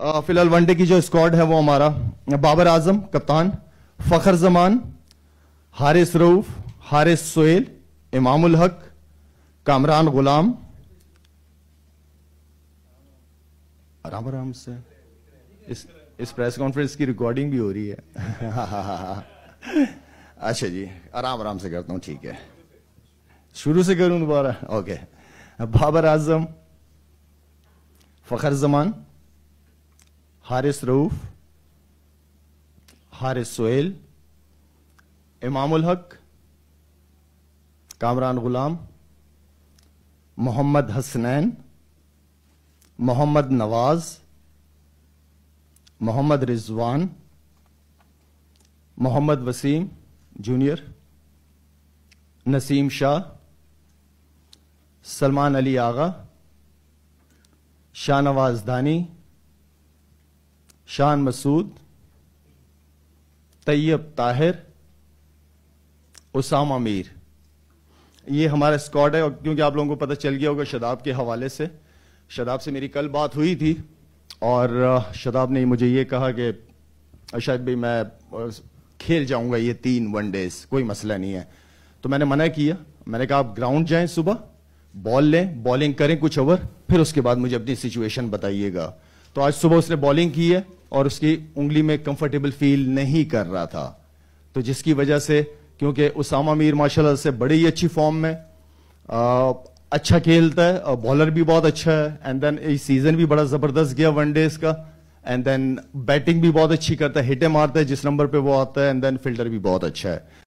फिलहाल वनडे की जो स्क्वाड है वो हमारा बाबर आजम कप्तान फखर जमान हारिस रऊफ हारिस सोहेल इमामुल हक कामरान गुलाम आराम आराम से इस इस प्रेस कॉन्फ्रेंस की रिकॉर्डिंग भी हो रही है अच्छा जी आराम आराम से करता हूँ ठीक है शुरू से करूँ दोबारा ओके बाबर आजम फखर जमान हारिस रऊफ हारिस सोहेल इमामुल हक कामरान गुलाम मोहम्मद हसनैन मोहम्मद नवाज मोहम्मद रिजवान मोहम्मद वसीम जूनियर नसीम शाह सलमान अली आगा शाहनवाज दानी शान मसूद तैयब ताहिर उसामा मीर ये हमारा स्कॉड है और क्योंकि आप लोगों को पता चल गया होगा शदाब के हवाले से शदाब से मेरी कल बात हुई थी और शदाब ने मुझे ये कहा कि शायद भाई मैं खेल जाऊंगा ये तीन वन डेज कोई मसला नहीं है तो मैंने मना किया मैंने कहा आप ग्राउंड जाएं सुबह बॉल लें बॉलिंग करें कुछ ओवर फिर उसके बाद मुझे अपनी सिचुएशन बताइएगा तो आज सुबह उसने बॉलिंग की है और उसकी उंगली में कंफर्टेबल फील नहीं कर रहा था तो जिसकी वजह से क्योंकि उसामा मीर माशाल्लाह से बड़ी ही अच्छी फॉर्म में आ, अच्छा खेलता है बॉलर भी बहुत अच्छा है एंड देन इस सीजन भी बड़ा जबरदस्त गया वन डेज का एंड देन बैटिंग भी बहुत अच्छी करता है हिटे मारता है जिस नंबर पे वो आता है एंड देन फील्डर भी बहुत अच्छा है